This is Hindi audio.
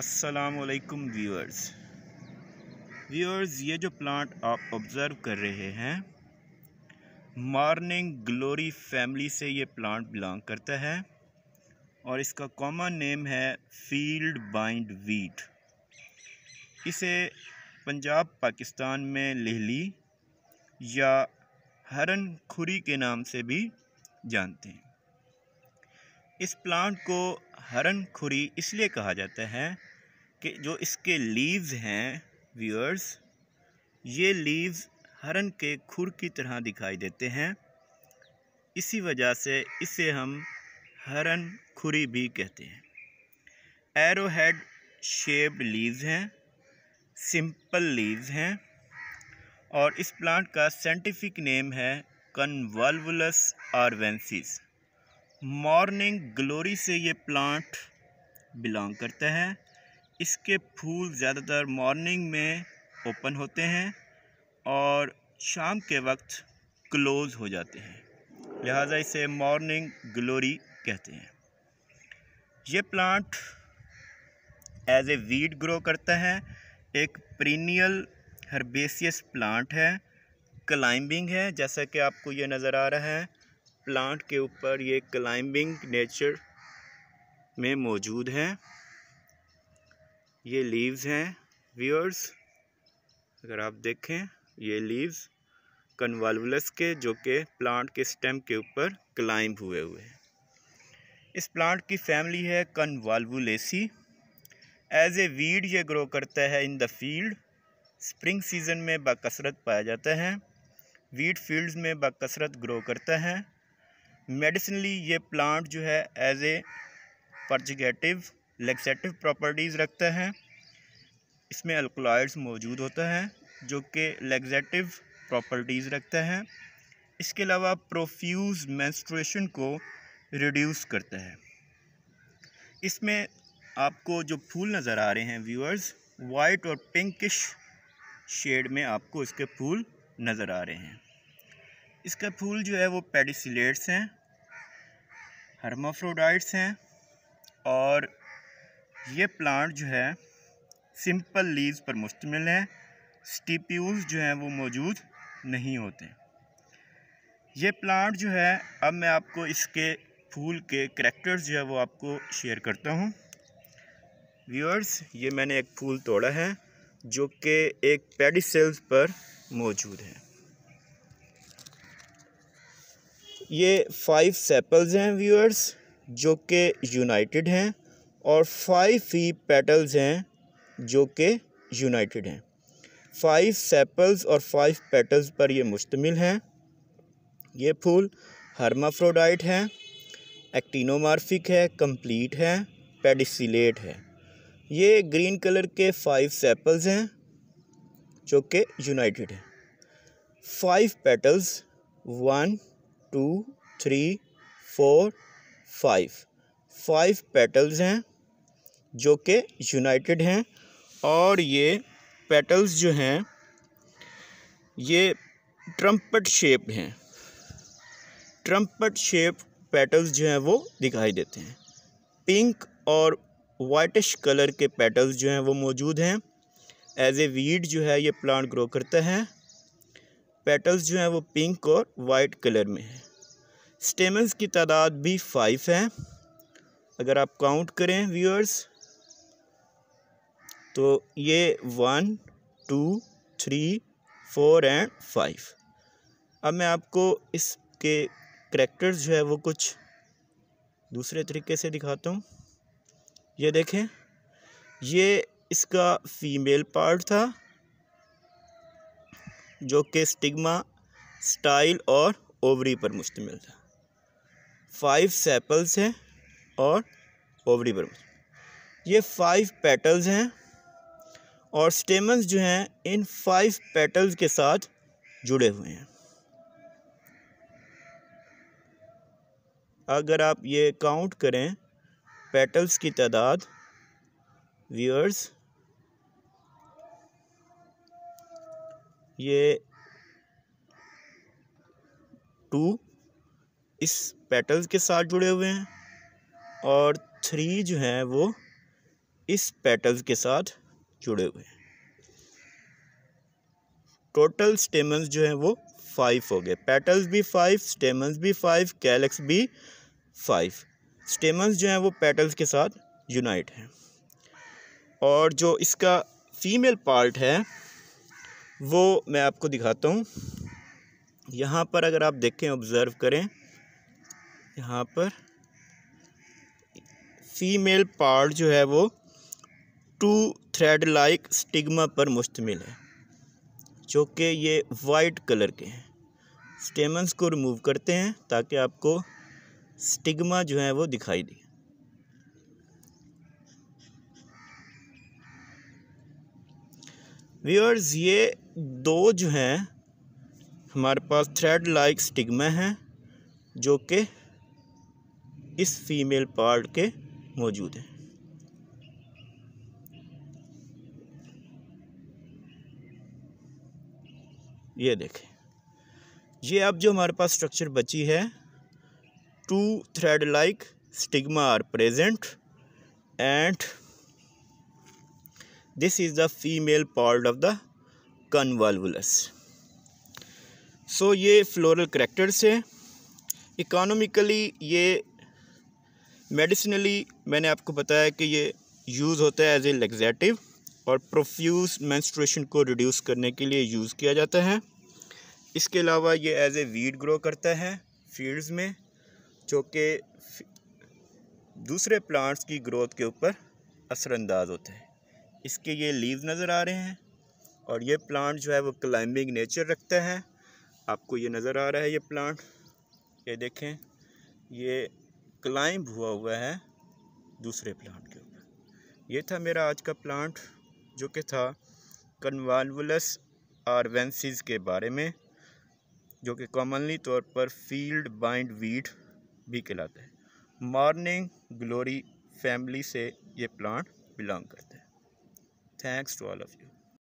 असलकुम व्यूअर्स व्यूअर्स ये जो प्लांट आप ऑब्ज़र्व कर रहे हैं मॉर्निंग ग्लोरी फैमिली से ये प्लांट बिलोंग करता है और इसका कॉमन नेम है फील्ड बाइंड वीट इसे पंजाब पाकिस्तान में लेहली या हरन खुरी के नाम से भी जानते हैं इस प्लांट को हरन खुरी इसलिए कहा जाता है कि जो इसके लीव्स हैं व्यूअर्स ये लीव्स हरन के खुर की तरह दिखाई देते हैं इसी वजह से इसे हम हरन खुरी भी कहते हैं एरो हेड शेप्ड लीव्स हैं सिंपल लीव्स हैं और इस प्लांट का साइंटिफिक नेम है कन्वल्वुलस आरवेंसिस मॉर्निंग ग्लोरी से ये प्लांट बिलोंग करते हैं इसके फूल ज़्यादातर मॉर्निंग में ओपन होते हैं और शाम के वक्त क्लोज़ हो जाते हैं लिहाजा इसे मॉर्निंग ग्लोरी कहते हैं ये plant as a weed grow करता है एक प्रीनियल हर्बेसियस प्लांट है क्लाइंबिंग है जैसा कि आपको ये नज़र आ रहा है प्लांट के ऊपर ये क्लाइंबिंग नेचर में मौजूद है ये लीव्स हैं व्यूअर्स अगर आप देखें ये लीव्स कन्वालवलस के जो कि प्लांट के स्टेम के ऊपर क्लाइंब हुए हुए हैं इस प्लांट की फैमिली है कन्वाल्वुलेसी एज ए वीड ये ग्रो करता है in the field spring season में बकसरत पाया जाता है वीट फील्ड्स में बकसरत ग्रो करता है मेडिसिनली ये प्लांट जो है as a purgative laxative properties रखता है इसमें अल्कोलाइड्स मौजूद होता है जो कि लेग्जेटिव प्रॉपर्टीज़ रखता है इसके अलावा प्रोफ्यूज़ मैंस्ट्रेशन को रिड्यूस करता है इसमें आपको जो फूल नज़र आ रहे हैं व्यूअर्स वाइट और पिंकिश शेड में आपको इसके फूल नज़र आ रहे हैं इसका फूल जो है वो पेडिसलेट्स हैं हर्माफ्रोडाइट्स हैं और ये प्लांट जो है सिंपल लीव्स पर मुश्तमिल है स्टीप्यूल्स जो हैं वो मौजूद नहीं होते ये प्लांट जो है अब मैं आपको इसके फूल के करेक्टर्स जो है वो आपको शेयर करता हूँ व्यूअर्स ये मैंने एक फूल तोड़ा है जो कि एक पेडिसल्स पर मौजूद है ये फाइव सेपल्स हैं व्यूअर्स जो कि यूनाइटेड हैं और फाइव ही पेटल्स हैं जो कि यूनाइटेड हैं फाइव सेपल्स और फाइव पेटल्स पर ये मुश्तमिल हैं ये फूल हर्माफ्रोडाइट हैं एक्टिनोमार्फिक है कंप्लीट है पेडिसिलेट है ये ग्रीन कलर के फाइव सेपल्स हैं जो कि यूनाइटेड हैं five petals one two three four five five petals हैं जो कि यूनाइटेड हैं और ये पेटल्स जो हैं ये ट्रम्पट शेप हैं ट्रम्पट शेप पेटल्स जो हैं वो दिखाई देते हैं पिंक और वाइटिश कलर के पेटल्स जो हैं वो मौजूद हैं एज ए वीड जो है ये प्लांट ग्रो करता है पेटल्स जो हैं वो पिंक और वाइट कलर में है स्टेमल्स की तादाद भी फाइव है अगर आप काउंट करें व्यूअर्स तो ये one two three four and five अब मैं आपको इसके करेक्टर्स जो है वो कुछ दूसरे तरीके से दिखाता हूँ ये देखें ये इसका फीमेल पार्ट था जो कि स्टिग्मा स्टाइल और ओवरी पर मुश्तमिल था फाइव सेपल्स हैं और ओवरी पर ये फाइव पेटल्स हैं और स्टेमस जो हैं इन फाइव पेटल्स के साथ जुड़े हुए हैं अगर आप ये काउंट करें पेटल्स की तादाद व्यूअर्स ये टू इस पेटल्स के साथ जुड़े हुए हैं और थ्री जो है वो इस पेटल्स के साथ जुड़े हुए हैं टोटल स्टेमन्स जो हैं वो फाइव हो गए पेटल्स भी फाइव स्टेमन्स भी फाइव कैलेक्स भी फाइव स्टेमन्स जो हैं वो पेटल्स के साथ यूनाइट हैं और जो इसका फीमेल पार्ट है वो मैं आपको दिखाता हूँ यहाँ पर अगर आप देखें ऑब्ज़र्व करें यहाँ पर फीमेल पार्ट जो है वो टू थ्रेड लाइक स्टिग्मा पर मुश्तमिल है जो कि ये वाइट कलर के हैं स्टेमन्स को रिमूव करते हैं ताकि आपको स्टिग्मा जो है वो दिखाई दे व्यूअर्स ये दो जो हैं हमारे पास थ्रेड लाइक स्टिग्मा हैं जो कि इस फीमेल पार्ट के मौजूद हैं ये देखें ये अब जो हमारे पास स्ट्रक्चर बची है two thread like stigma are present and this is the female part of the Convolvulus so ये फ्लोरल करेक्टर्स हैं इकोनॉमिकली ये मेडिसिनली मैंने आपको बताया कि ये यूज़ होता है एज ए लेग्जेटिव और प्रोफ्यूज मैंस्ट्रेशन को रिड्यूस करने के लिए यूज़ किया जाता है इसके अलावा ये एज ए वीड ग्रो करता है फील्ड्स में जो कि दूसरे प्लांट्स की ग्रोथ के ऊपर असरानंदाज होते हैं इसके ये लीव नज़र आ रहे हैं और ये प्लांट जो है वो क्लाइंबिंग नेचर रखते हैं आपको ये नज़र आ रहा है ये प्लांट ये देखें ये क्लाइंब हुआ हुआ है दूसरे प्लांट के ऊपर ये था मेरा आज का प्लांट जो कि था कन्वालवलस आरवेंसिस के बारे में जो कि कॉमनली तौर पर फील्ड बाइंड वीट भी कहलाता है मॉर्निंग ग्लोरी फैमिली से ये प्लांट बिलोंग करते हैं thanks to all of you